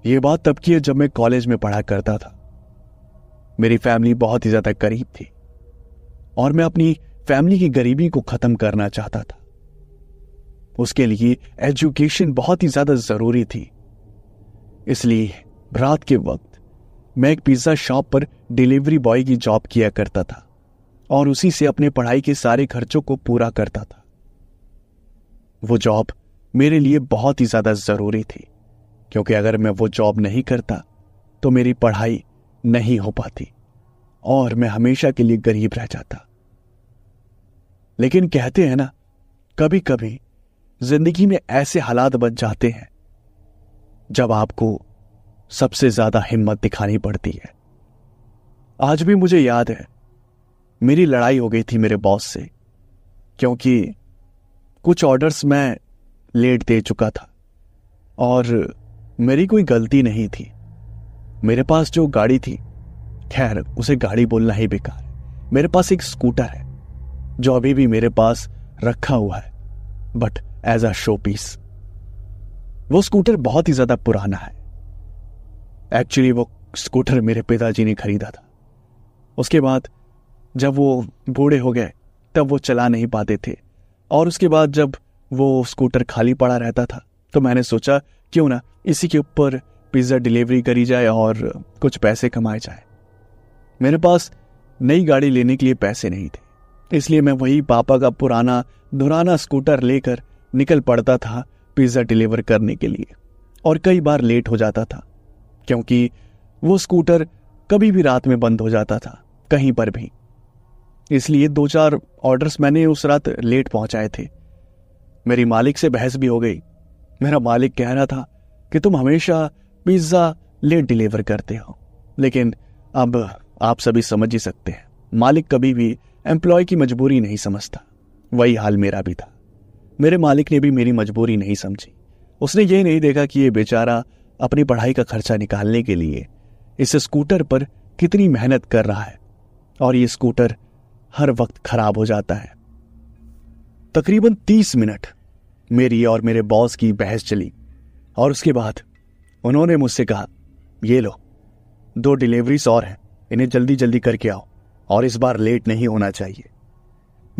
यह बात तब की है जब मैं कॉलेज में पढ़ा करता था मेरी फैमिली बहुत ही ज्यादा करीब थी और मैं अपनी फैमिली की गरीबी को खत्म करना चाहता था उसके लिए एजुकेशन बहुत ही ज्यादा जरूरी थी इसलिए रात के वक्त मैं एक पिज्जा शॉप पर डिलीवरी बॉय की जॉब किया करता था और उसी से अपने पढ़ाई के सारे खर्चों को पूरा करता था वो जॉब मेरे लिए बहुत ही ज्यादा जरूरी थी क्योंकि अगर मैं वो जॉब नहीं करता तो मेरी पढ़ाई नहीं हो पाती और मैं हमेशा के लिए गरीब रह जाता लेकिन कहते हैं ना कभी कभी जिंदगी में ऐसे हालात बन जाते हैं जब आपको सबसे ज्यादा हिम्मत दिखानी पड़ती है आज भी मुझे याद है मेरी लड़ाई हो गई थी मेरे बॉस से क्योंकि कुछ ऑर्डर्स मैं लेट दे चुका था और मेरी कोई गलती नहीं थी मेरे पास जो गाड़ी थी खैर उसे गाड़ी बोलना ही बेकार है मेरे पास एक स्कूटर है जो अभी भी मेरे पास रखा हुआ है but as a showpiece वो स्कूटर बहुत ही ज्यादा पुराना है एक्चुअली वो स्कूटर मेरे पिताजी ने खरीदा था उसके बाद जब वो बूढ़े हो गए तब वो चला नहीं पाते थे और उसके बाद जब वो स्कूटर खाली पड़ा रहता था तो मैंने सोचा क्यों ना इसी के ऊपर पिज़्ज़ा डिलीवरी करी जाए और कुछ पैसे कमाए जाए मेरे पास नई गाड़ी लेने के लिए पैसे नहीं थे इसलिए मैं वही पापा का पुराना दुराना स्कूटर लेकर निकल पड़ता था पिज़्ज़ा डिलीवर करने के लिए और कई बार लेट हो जाता था क्योंकि वो स्कूटर कभी भी रात में बंद हो जाता था कहीं पर भी इसलिए दो चार ऑर्डर्स मैंने उस रात लेट पहुंचाए थे मेरी मालिक से बहस भी हो गई मेरा मालिक कह रहा था कि तुम हमेशा पिज़्ज़ा लेट डिलीवर करते हो लेकिन अब आप सभी समझ ही सकते हैं मालिक कभी भी एम्प्लॉय की मजबूरी नहीं समझता वही हाल मेरा भी था मेरे मालिक ने भी मेरी मजबूरी नहीं समझी उसने ये नहीं देखा कि ये बेचारा अपनी पढ़ाई का खर्चा निकालने के लिए इस स्कूटर पर कितनी मेहनत कर रहा है और ये स्कूटर हर वक्त खराब हो जाता है तकरीबन तीस मिनट मेरी और मेरे बॉस की बहस चली और उसके बाद उन्होंने मुझसे कहा ये लो दो डिलीवरीज और हैं इन्हें जल्दी जल्दी करके आओ और इस बार लेट नहीं होना चाहिए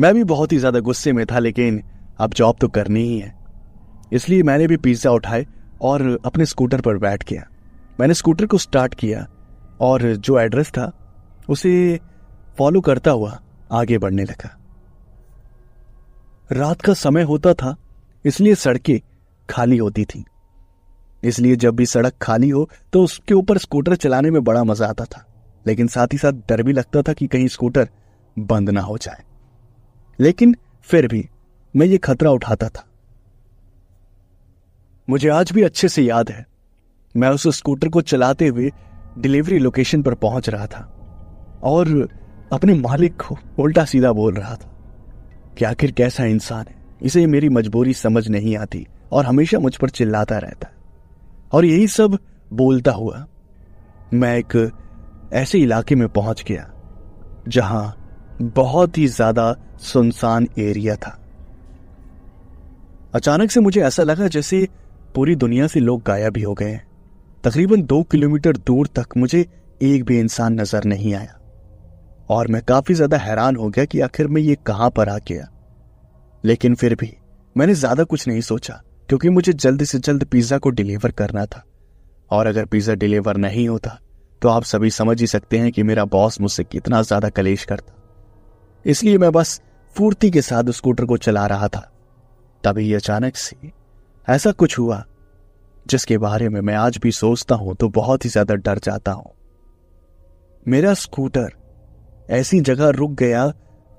मैं भी बहुत ही ज्यादा गुस्से में था लेकिन अब जॉब तो करनी ही है इसलिए मैंने भी पिज्जा उठाए और अपने स्कूटर पर बैठ गया मैंने स्कूटर को स्टार्ट किया और जो एड्रेस था उसे फॉलो करता हुआ आगे बढ़ने लगा रात का समय होता था इसलिए सड़कें खाली होती थी इसलिए जब भी सड़क खाली हो तो उसके ऊपर स्कूटर चलाने में बड़ा मजा आता था लेकिन साथ ही साथ डर भी लगता था कि कहीं स्कूटर बंद ना हो जाए लेकिन फिर भी मैं ये खतरा उठाता था मुझे आज भी अच्छे से याद है मैं उस स्कूटर को चलाते हुए डिलीवरी लोकेशन पर पहुंच रहा था और अपने मालिक को उल्टा सीधा बोल रहा था कि आखिर कैसा इंसान है इसे मेरी मजबूरी समझ नहीं आती और हमेशा मुझ पर चिल्लाता रहता और यही सब बोलता हुआ मैं एक ऐसे इलाके में पहुंच गया जहां बहुत ही ज्यादा सुनसान एरिया था अचानक से मुझे ऐसा लगा जैसे पूरी दुनिया से लोग गायब ही हो गए तकरीबन दो किलोमीटर दूर तक मुझे एक भी इंसान नजर नहीं आया और मैं काफी ज्यादा हैरान हो गया कि आखिर मैं ये कहां पर आ गया लेकिन फिर भी मैंने ज्यादा कुछ नहीं सोचा क्योंकि मुझे जल्द से जल्द पिज्जा को डिलीवर करना था और अगर पिज्जा डिलीवर नहीं होता तो आप सभी समझ ही सकते हैं कि मेरा बॉस मुझसे कितना ज्यादा कलेश करता इसलिए मैं बस फूर्ति के साथ स्कूटर को चला रहा था तभी अचानक से ऐसा कुछ हुआ जिसके बारे में मैं आज भी सोचता हूं तो बहुत ही ज्यादा डर जाता हूं मेरा स्कूटर ऐसी जगह रुक गया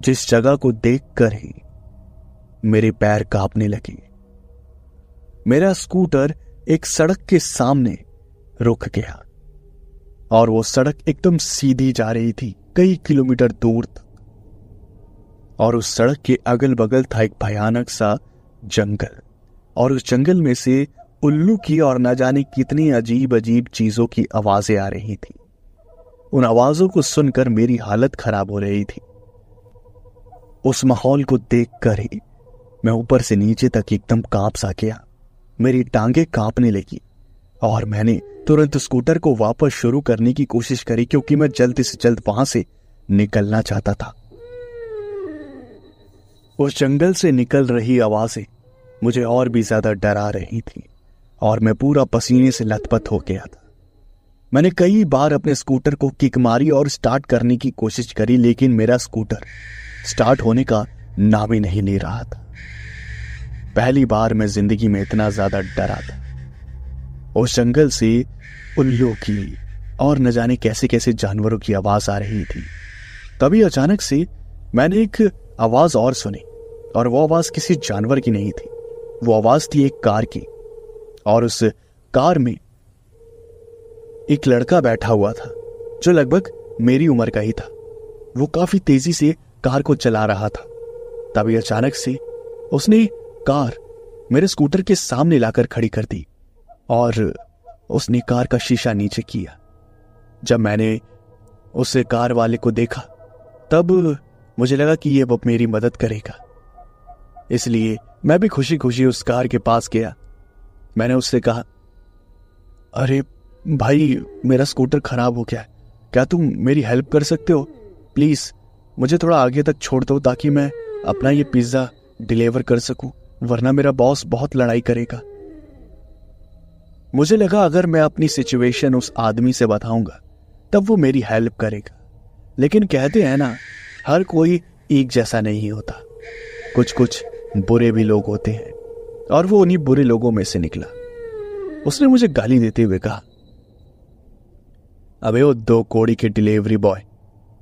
जिस जगह को देखकर ही मेरे पैर कांपने लगे मेरा स्कूटर एक सड़क के सामने रुक गया और वो सड़क एकदम सीधी जा रही थी कई किलोमीटर दूर तक और उस सड़क के अगल बगल था एक भयानक सा जंगल और उस जंगल में से उल्लू की और न जाने कितनी अजीब अजीब चीजों की आवाजें आ रही थी उन आवाजों को सुनकर मेरी हालत खराब हो रही थी उस माहौल को देखकर ही मैं ऊपर से नीचे तक एकदम कांप सा गया मेरी टांगे कांपने लगी और मैंने तुरंत स्कूटर को वापस शुरू करने की कोशिश करी क्योंकि मैं जल्द से जल्द वहां से निकलना चाहता था उस जंगल से निकल रही आवाजें मुझे और भी ज्यादा डरा रही थी और मैं पूरा पसीने से लथपथ हो गया था मैंने कई बार अपने स्कूटर को किक मारी और स्टार्ट करने की कोशिश करी लेकिन मेरा स्कूटर स्टार्ट होने का नाम ही नहीं ले रहा था पहली बार मैं जिंदगी में इतना ज्यादा डरा था और जंगल से उल्लू की और न जाने कैसे कैसे जानवरों की आवाज आ रही थी तभी अचानक से मैंने एक आवाज और सुनी और वो आवाज किसी जानवर की नहीं थी वो आवाज थी एक कार की और उस कार में एक लड़का बैठा हुआ था जो लगभग मेरी उम्र का ही था वो काफी तेजी से कार को चला रहा था तभी अचानक से उसने कार मेरे स्कूटर के सामने लाकर खड़ी कर दी और उसने कार का शीशा नीचे किया जब मैंने उस कार वाले को देखा तब मुझे लगा कि यह मेरी मदद करेगा इसलिए मैं भी खुशी खुशी उस कार के पास गया मैंने उससे कहा अरे भाई मेरा स्कूटर खराब हो गया है क्या तुम मेरी हेल्प कर सकते हो प्लीज़ मुझे थोड़ा आगे तक छोड़ दो ताकि मैं अपना ये पिज़्ज़ा डिलीवर कर सकूं वरना मेरा बॉस बहुत लड़ाई करेगा मुझे लगा अगर मैं अपनी सिचुएशन उस आदमी से बताऊंगा तब वो मेरी हेल्प करेगा लेकिन कहते हैं ना हर कोई एक जैसा नहीं होता कुछ कुछ बुरे भी लोग होते हैं और वो उन्हीं बुरे लोगों में से निकला उसने मुझे गाली देते हुए कहा अबे वो दो कोड़ी के डिलीवरी बॉय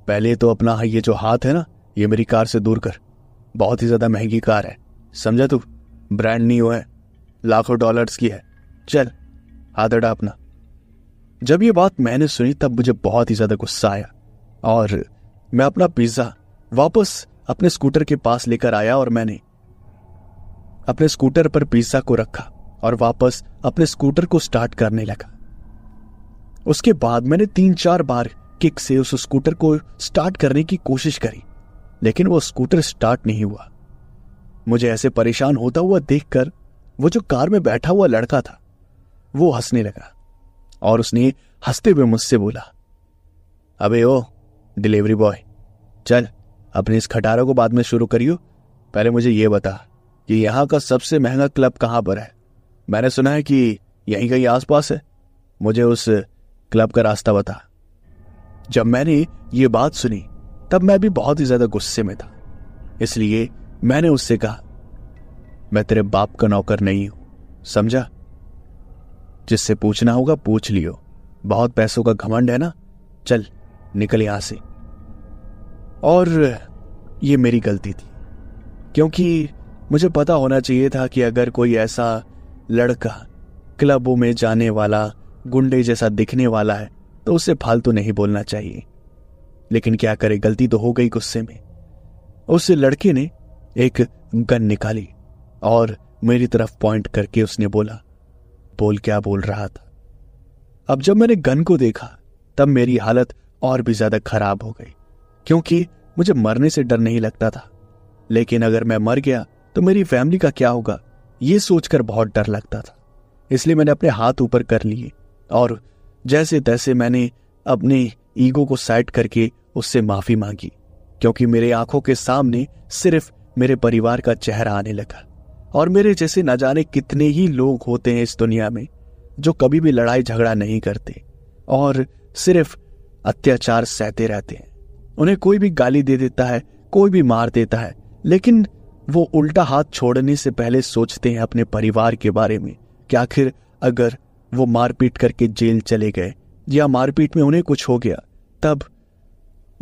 पहले तो अपना ये जो हाथ है ना ये मेरी कार से दूर कर बहुत ही ज्यादा महंगी कार है समझा तू ब्रांड नहीं हुआ है लाखों डॉलर्स की है चल आदड़ा अपना जब ये बात मैंने सुनी तब मुझे बहुत ही ज्यादा गुस्सा आया और मैं अपना पिज्जा वापस अपने स्कूटर के पास लेकर आया और मैंने अपने स्कूटर पर पिज्जा को रखा और वापस अपने स्कूटर को स्टार्ट करने लगा उसके बाद मैंने तीन चार बार किक से उस स्कूटर को स्टार्ट करने की कोशिश करी लेकिन वो स्कूटर स्टार्ट नहीं हुआ मुझे ऐसे परेशान होता हुआ देखकर वो जो कार में बैठा हुआ लड़का था वो हंसने लगा और उसने हंसते हुए मुझसे बोला अबे ओ डिलीवरी बॉय चल अपने इस खटारों को बाद में शुरू करियो पहले मुझे ये बता कि यहाँ का सबसे महंगा क्लब कहाँ पर है मैंने सुना है कि यहीं कहीं आसपास है मुझे उस क्लब का रास्ता बता जब मैंने ये बात सुनी तब मैं भी बहुत ही ज्यादा गुस्से में था इसलिए मैंने उससे कहा मैं तेरे बाप का नौकर नहीं हूं समझा जिससे पूछना होगा पूछ लियो बहुत पैसों का घमंड है ना चल निकल यहां से और ये मेरी गलती थी क्योंकि मुझे पता होना चाहिए था कि अगर कोई ऐसा लड़का क्लबों में जाने वाला गुंडे जैसा दिखने वाला है तो उसे फालतू नहीं बोलना चाहिए लेकिन क्या करे गलती तो हो गई गुस्से में उस लड़के ने एक गन निकाली और मेरी तरफ पॉइंट करके उसने बोला बोल क्या बोल रहा था अब जब मैंने गन को देखा तब मेरी हालत और भी ज्यादा खराब हो गई क्योंकि मुझे मरने से डर नहीं लगता था लेकिन अगर मैं मर गया तो मेरी फैमिली का क्या होगा ये सोचकर बहुत डर लगता था इसलिए मैंने अपने हाथ ऊपर कर लिए और जैसे तैसे मैंने अपने ईगो को साइड करके उससे माफी मांगी क्योंकि मेरे आंखों के सामने सिर्फ मेरे परिवार का चेहरा आने लगा और मेरे जैसे न जाने कितने ही लोग होते हैं इस दुनिया में जो कभी भी लड़ाई झगड़ा नहीं करते और सिर्फ अत्याचार सहते रहते हैं उन्हें कोई भी गाली दे देता है कोई भी मार देता है लेकिन वो उल्टा हाथ छोड़ने से पहले सोचते हैं अपने परिवार के बारे में कि आखिर अगर वो मारपीट करके जेल चले गए या मारपीट में उन्हें कुछ हो गया तब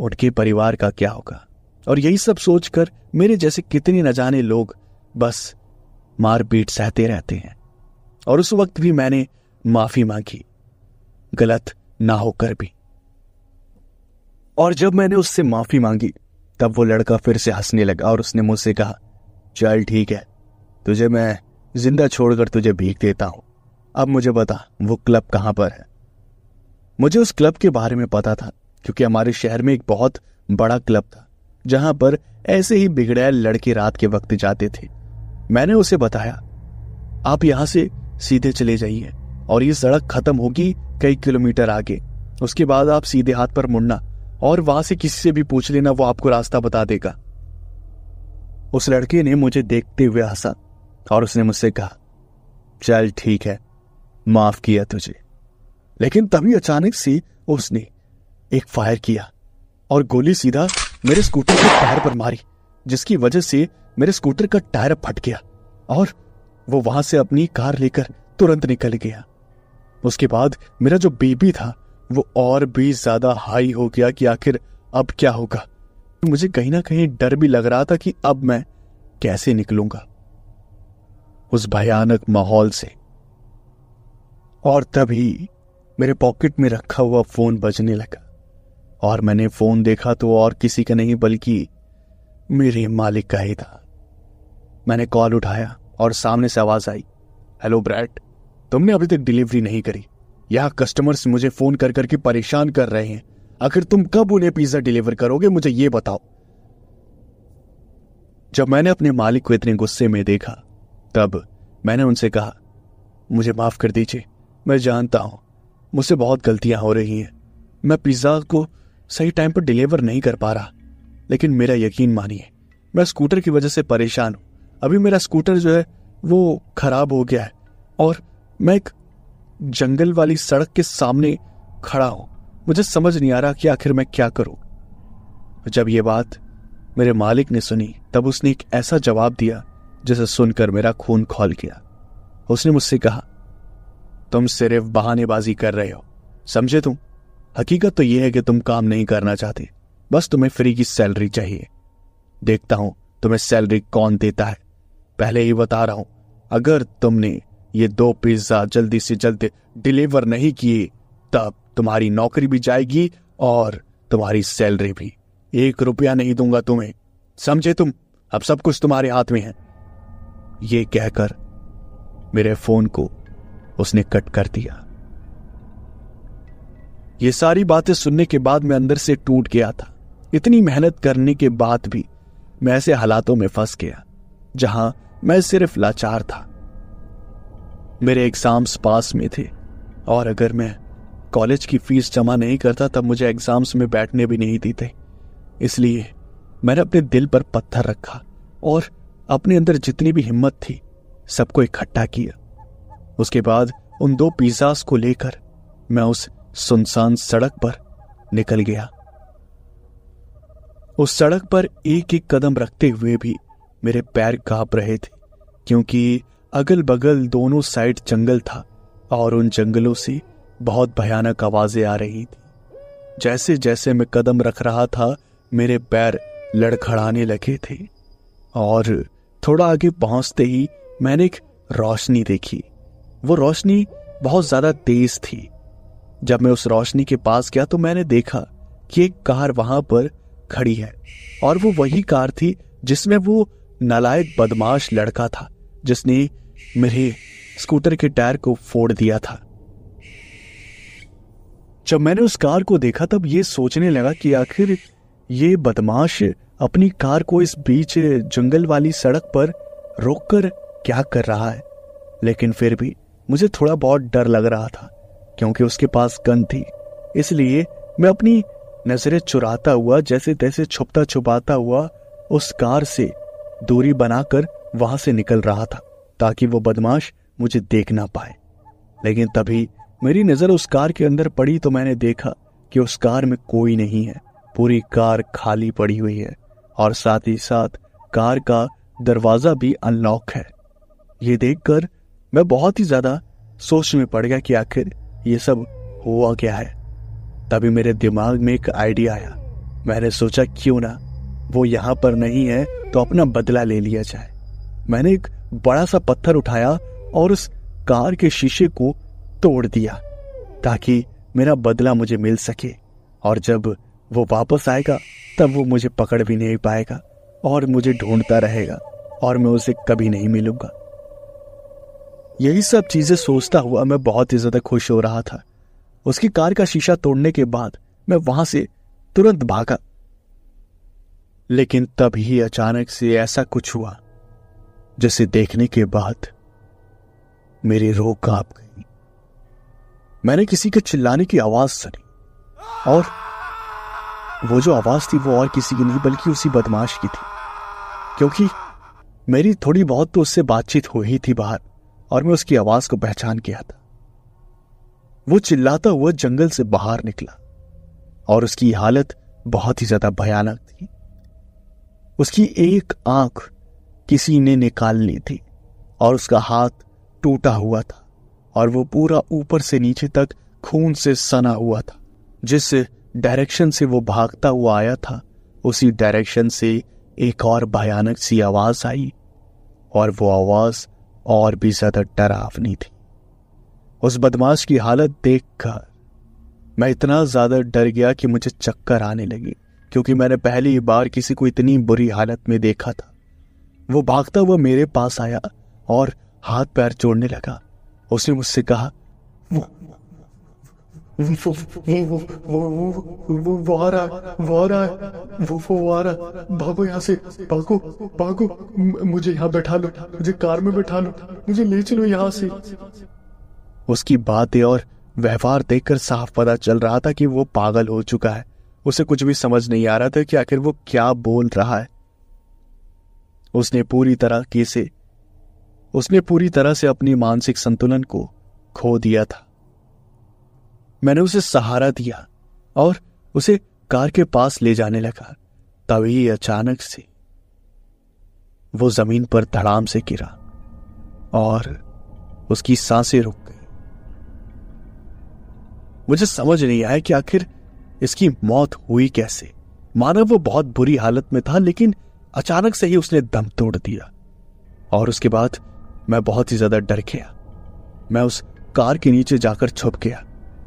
उनके परिवार का क्या होगा और यही सब सोचकर मेरे जैसे कितने न जाने लोग बस मारपीट सहते रहते हैं और उस वक्त भी मैंने माफी मांगी गलत ना होकर भी और जब मैंने उससे माफी मांगी तब वो लड़का फिर से हंसने लगा और उसने मुझसे कहा चल ठीक है तुझे मैं जिंदा छोड़कर तुझे भीख देता हूं अब मुझे बता वो क्लब कहां पर है मुझे उस क्लब के बारे में पता था क्योंकि हमारे शहर में एक बहुत बड़ा क्लब था जहां पर ऐसे ही बिगड़ैल लड़के रात के वक्त जाते थे मैंने उसे बताया आप यहां से सीधे चले जाइए और ये सड़क खत्म होगी कई किलोमीटर आगे उसके बाद आप सीधे हाथ पर मुड़ना और वहां से किसी से भी पूछ लेना वो आपको रास्ता बता देगा उस लड़के ने मुझे देखते हुए हंसा और उसने मुझसे कहा चल ठीक है माफ किया तुझे लेकिन तभी अचानक से उसने एक फायर किया और गोली सीधा मेरे स्कूटर के पैर पर मारी जिसकी वजह से मेरे स्कूटर का टायर फट गया और वो वहां से अपनी कार लेकर तुरंत निकल गया उसके बाद मेरा जो बेबी था वो और भी ज्यादा हाई हो गया कि आखिर अब क्या होगा मुझे कहीं ना कहीं डर भी लग रहा था कि अब मैं कैसे निकलूंगा उस भयानक माहौल से और तभी मेरे पॉकेट में रखा हुआ फोन बजने लगा और मैंने फोन देखा तो और किसी का नहीं बल्कि मेरे मालिक का ही था मैंने कॉल उठाया और सामने से आवाज आई हेलो ब्रैड तुमने अभी तक डिलीवरी नहीं करी यहाँ कस्टमर्स मुझे फोन कर करके परेशान कर रहे हैं आखिर तुम कब उन्हें पिज्जा डिलीवर करोगे मुझे ये बताओ जब मैंने अपने मालिक को इतने गुस्से में देखा तब मैंने उनसे कहा मुझे माफ कर दीजिए मैं जानता हूं मुझसे बहुत गलतियां हो रही हैं मैं पिज्जा को सही टाइम पर डिलीवर नहीं कर पा रहा लेकिन मेरा यकीन मानिए मैं स्कूटर की वजह से परेशान हूँ अभी मेरा स्कूटर जो है वो खराब हो गया है और मैं एक जंगल वाली सड़क के सामने खड़ा हूँ मुझे समझ नहीं आ रहा कि आखिर मैं क्या करूँ जब ये बात मेरे मालिक ने सुनी तब उसने एक ऐसा जवाब दिया जिसे सुनकर मेरा खून खोल गया उसने मुझसे कहा तुम सिर्फ बहानेबाजी कर रहे हो समझे तुम हकीकत तो यह है कि तुम काम नहीं करना चाहते बस तुम्हें फ्री की सैलरी चाहिए देखता हूं तुम्हें सैलरी कौन देता है पहले ही बता रहा हूं अगर तुमने ये दो पिज्जा जल्दी से जल्दी डिलीवर नहीं किए तब तुम्हारी नौकरी भी जाएगी और तुम्हारी सैलरी भी एक रुपया नहीं दूंगा तुम्हें समझे तुम अब सब कुछ तुम्हारे हाथ में है ये कहकर मेरे फोन को उसने कट कर दिया ये सारी बातें सुनने के बाद मैं अंदर से टूट गया था इतनी मेहनत करने के बाद भी मैं ऐसे हालातों में फंस गया जहां मैं सिर्फ लाचार था मेरे एग्जाम्स पास में थे और अगर मैं कॉलेज की फीस जमा नहीं करता तब मुझे एग्जाम्स में बैठने भी नहीं देते इसलिए मैंने अपने दिल पर पत्थर रखा और अपने अंदर जितनी भी हिम्मत थी सबको इकट्ठा किया उसके बाद उन दो पिज्जास को लेकर मैं उस सुनसान सड़क पर निकल गया उस सड़क पर एक एक कदम रखते हुए भी मेरे पैर कांप रहे थे क्योंकि अगल बगल दोनों साइड जंगल था और उन जंगलों से बहुत भयानक आवाजें आ रही थी जैसे जैसे मैं कदम रख रहा था मेरे पैर लड़खड़ाने लगे थे और थोड़ा आगे पहुंचते ही मैंने एक रोशनी देखी वो रोशनी बहुत ज़्यादा तेज थी जब मैं उस रोशनी के पास गया तो मैंने देखा कि एक कार वहां पर खड़ी है और वो वही कार थी जिसमें वो नालायक बदमाश लड़का था जिसने मेरे स्कूटर के टायर को फोड़ दिया था जब मैंने उस कार को देखा तब ये सोचने लगा कि आखिर ये बदमाश अपनी कार को इस बीच जंगल वाली सड़क पर रोककर क्या कर रहा है लेकिन फिर भी मुझे थोड़ा बहुत डर लग रहा था क्योंकि उसके पास गन थी इसलिए मैं अपनी नजरें चुराता हुआ जैसे तैसे छुपता छुपाता हुआ उस कार से दूरी बनाकर वहां से निकल रहा था ताकि वो बदमाश मुझे देख ना पाए लेकिन तभी मेरी नजर उस कार के अंदर पड़ी तो मैंने देखा कि उस कार में कोई नहीं है पूरी कार खाली पड़ी हुई है और साथ ही साथ कार का दरवाजा भी अनलॉक है ये देखकर मैं बहुत ही ज्यादा सोच में पड़ गया कि आखिर ये सब हुआ क्या है तभी मेरे दिमाग में एक आइडिया आया मैंने सोचा क्यों ना वो यहां पर नहीं है तो अपना बदला ले लिया जाए मैंने एक बड़ा सा पत्थर उठाया और उस कार के शीशे को तोड़ दिया ताकि मेरा बदला मुझे मिल सके और जब वो वापस आएगा तब वो मुझे पकड़ भी नहीं पाएगा और मुझे ढूंढता रहेगा और मैं उसे कभी नहीं मिलूंगा यही सब चीजें सोचता हुआ मैं बहुत ही ज्यादा खुश हो रहा था उसकी कार का शीशा तोड़ने के बाद मैं वहां से तुरंत भागा लेकिन तब ही अचानक से ऐसा कुछ हुआ जिसे देखने के बाद मेरी रोह कांप गई मैंने किसी के चिल्लाने की आवाज सुनी और वो जो आवाज थी वो और किसी की नहीं बल्कि उसी बदमाश की थी क्योंकि मेरी थोड़ी बहुत तो उससे बातचीत हो ही थी बाहर और मैं उसकी आवाज को पहचान किया था वो चिल्लाता हुआ जंगल से बाहर निकला और उसकी हालत बहुत ही ज्यादा भयानक थी उसकी एक आंख किसी ने निकाल ली थी और उसका हाथ टूटा हुआ था और वो पूरा ऊपर से नीचे तक खून से सना हुआ था जिस डायरेक्शन से वो भागता हुआ आया था उसी डायरेक्शन से एक और भयानक सी आवाज आई और वो आवाज और भी ज्यादा डरावनी थी उस बदमाश की हालत देखकर मैं इतना ज्यादा डर गया कि मुझे चक्कर आने लगी क्योंकि मैंने पहली बार किसी को इतनी बुरी हालत में देखा था वो भागता हुआ मेरे पास आया और हाथ पैर जोड़ने लगा उसने मुझसे कहा वो भागो यहाँ से भागो भागो मुझे यहाँ बैठा लो मुझे कार में बैठा लो मुझे ले चलो यहाँ से उसकी बातें और व्यवहार देखकर साफ पता चल रहा था कि वो पागल हो चुका है उसे कुछ भी समझ नहीं आ रहा था कि आखिर वो क्या बोल रहा है उसने पूरी तरह से उसने पूरी तरह से अपनी मानसिक संतुलन को खो दिया था मैंने उसे सहारा दिया और उसे कार के पास ले जाने लगा तभी अचानक से वो जमीन पर धड़ाम से गिरा और उसकी सांसें रुक मुझे समझ नहीं आया कि आखिर इसकी मौत हुई कैसे मानव वो बहुत बुरी हालत में था लेकिन अचानक से ही उसने दम तोड़ दिया और उसके बाद मैं बहुत ही ज्यादा डर गया मैं उस कार के नीचे जाकर छुप गया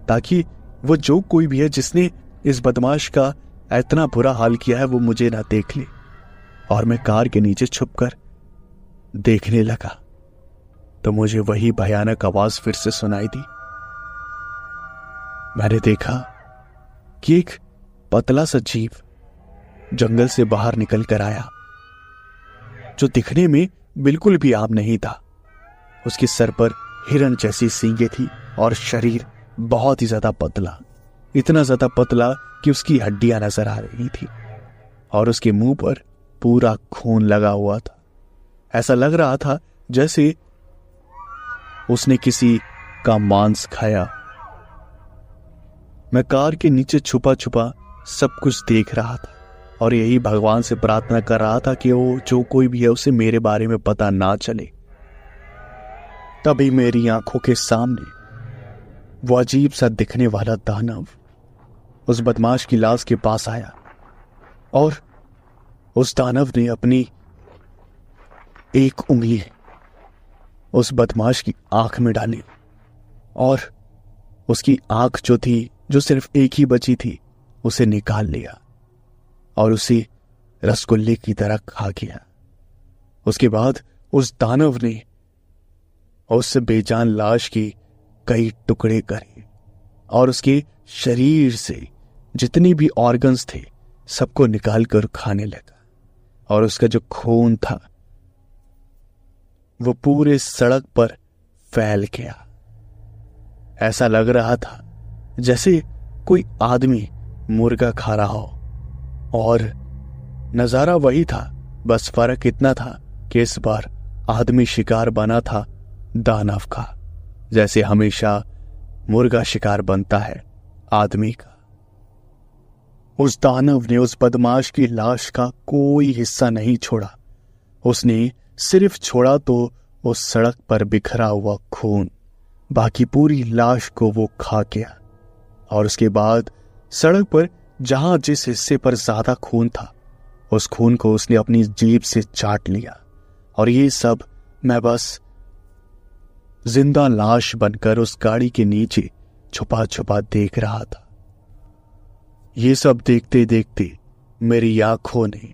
ताकि वो जो कोई भी है जिसने इस बदमाश का इतना बुरा हाल किया है वो मुझे ना देख ले और मैं कार के नीचे छुपकर देखने लगा तो मुझे वही भयानक आवाज फिर से सुनाई दी मैंने देखा कि एक पतला सा जीव जंगल से बाहर निकल कर आया जो दिखने में बिल्कुल भी आम नहीं था उसके सर पर हिरण जैसी सींगे थी और शरीर बहुत ही ज्यादा पतला इतना ज्यादा पतला कि उसकी हड्डियां नजर आ रही थी और उसके मुंह पर पूरा खून लगा हुआ था ऐसा लग रहा था जैसे उसने किसी का मांस खाया मैं कार के नीचे छुपा छुपा सब कुछ देख रहा था और यही भगवान से प्रार्थना कर रहा था कि वो जो कोई भी है उसे मेरे बारे में पता ना चले तभी मेरी आंखों के सामने वो अजीब सा दिखने वाला दानव उस बदमाश की लाश के पास आया और उस दानव ने अपनी एक उंगली उस बदमाश की आंख में डाली और उसकी आंख जो थी जो सिर्फ एक ही बची थी उसे निकाल लिया और उसे रसगुल्ले की तरह खा गया उसके बाद उस दानव ने उस बेजान लाश की कई टुकड़े करे और उसके शरीर से जितने भी ऑर्गन्स थे सबको निकालकर खाने लगा और उसका जो खून था वो पूरे सड़क पर फैल गया ऐसा लग रहा था जैसे कोई आदमी मुर्गा खा रहा हो और नज़ारा वही था बस फर्क इतना था कि इस बार आदमी शिकार बना था दानव का जैसे हमेशा मुर्गा शिकार बनता है आदमी का उस दानव ने उस बदमाश की लाश का कोई हिस्सा नहीं छोड़ा उसने सिर्फ छोड़ा तो उस सड़क पर बिखरा हुआ खून बाकी पूरी लाश को वो खा गया और उसके बाद सड़क पर जहां जिस हिस्से पर ज्यादा खून था उस खून को उसने अपनी जीप से चाट लिया और ये सब मैं बस जिंदा लाश बनकर उस गाड़ी के नीचे छुपा छुपा देख रहा था ये सब देखते देखते मेरी आंखों ने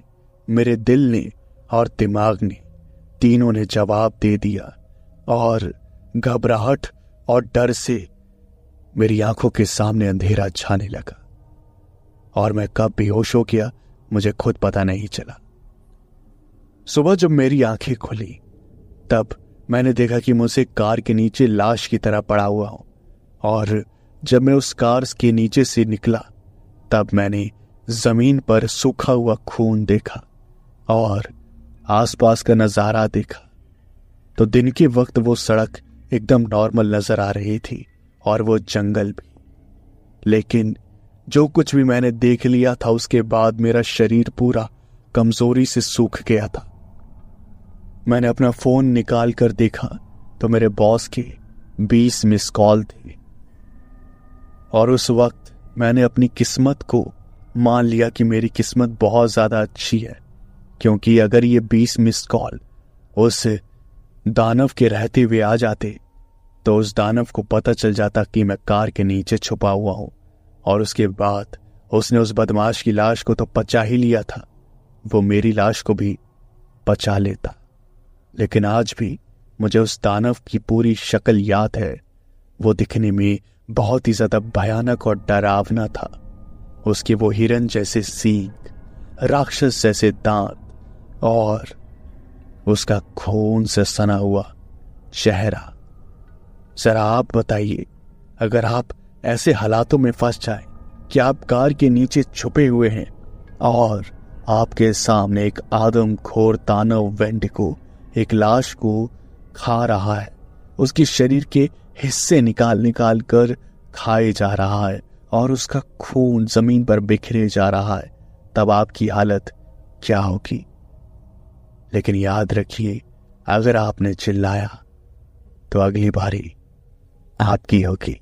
मेरे दिल ने और दिमाग ने तीनों ने जवाब दे दिया और घबराहट और डर से मेरी आंखों के सामने अंधेरा छाने लगा और मैं कब बेहोश हो गया मुझे खुद पता नहीं चला सुबह जब मेरी आंखें खुली तब मैंने देखा कि मुझसे कार के नीचे लाश की तरह पड़ा हुआ हूं और जब मैं उस कार के नीचे से निकला तब मैंने जमीन पर सूखा हुआ खून देखा और आसपास का नजारा देखा तो दिन के वक्त वो सड़क एकदम नॉर्मल नजर आ रही थी और वो जंगल भी लेकिन जो कुछ भी मैंने देख लिया था उसके बाद मेरा शरीर पूरा कमजोरी से सूख गया था मैंने अपना फोन निकाल कर देखा तो मेरे बॉस के बीस मिस कॉल थे और उस वक्त मैंने अपनी किस्मत को मान लिया कि मेरी किस्मत बहुत ज़्यादा अच्छी है क्योंकि अगर ये बीस मिस कॉल उस दानव के रहते हुए आ जाते तो उस दानव को पता चल जाता कि मैं कार के नीचे छुपा हुआ हूं और उसके बाद उसने उस बदमाश की लाश को तो पचा ही लिया था वो मेरी लाश को भी पचा लेता लेकिन आज भी मुझे उस दानव की पूरी शक्ल याद है वो दिखने में बहुत ही ज्यादा भयानक और डरावना था उसके वो हिरन जैसे सींग राक्षस जैसे दांत और उसका खून से सना हुआ चेहरा जरा आप बताइए अगर आप ऐसे हालातों में फंस जाए कि आप कार के नीचे छुपे हुए हैं और आपके सामने एक आदमखोर तानव वेंट को एक लाश को खा रहा है उसके शरीर के हिस्से निकाल निकाल कर खाए जा रहा है और उसका खून जमीन पर बिखरे जा रहा है तब आपकी हालत क्या होगी लेकिन याद रखिए अगर आपने चिल्लाया तो अगली बारी आपकी होगी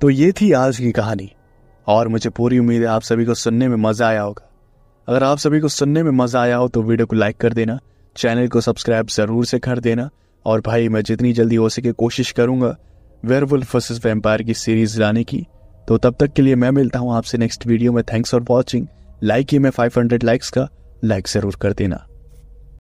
तो ये थी आज की कहानी और मुझे पूरी उम्मीद है आप सभी को सुनने में मजा आया होगा अगर आप सभी को सुनने में मजा आया हो तो वीडियो को लाइक कर देना चैनल को सब्सक्राइब जरूर से कर देना और भाई मैं जितनी जल्दी हो सके कोशिश करूंगा वेयर वुल्फ वेम्पायर की सीरीज लाने की तो तब तक के लिए मैं मिलता हूँ आपसे नेक्स्ट वीडियो में थैंक्स फॉर वॉचिंग लाइक ही मैं फाइव लाइक्स का लाइक जरूर कर देना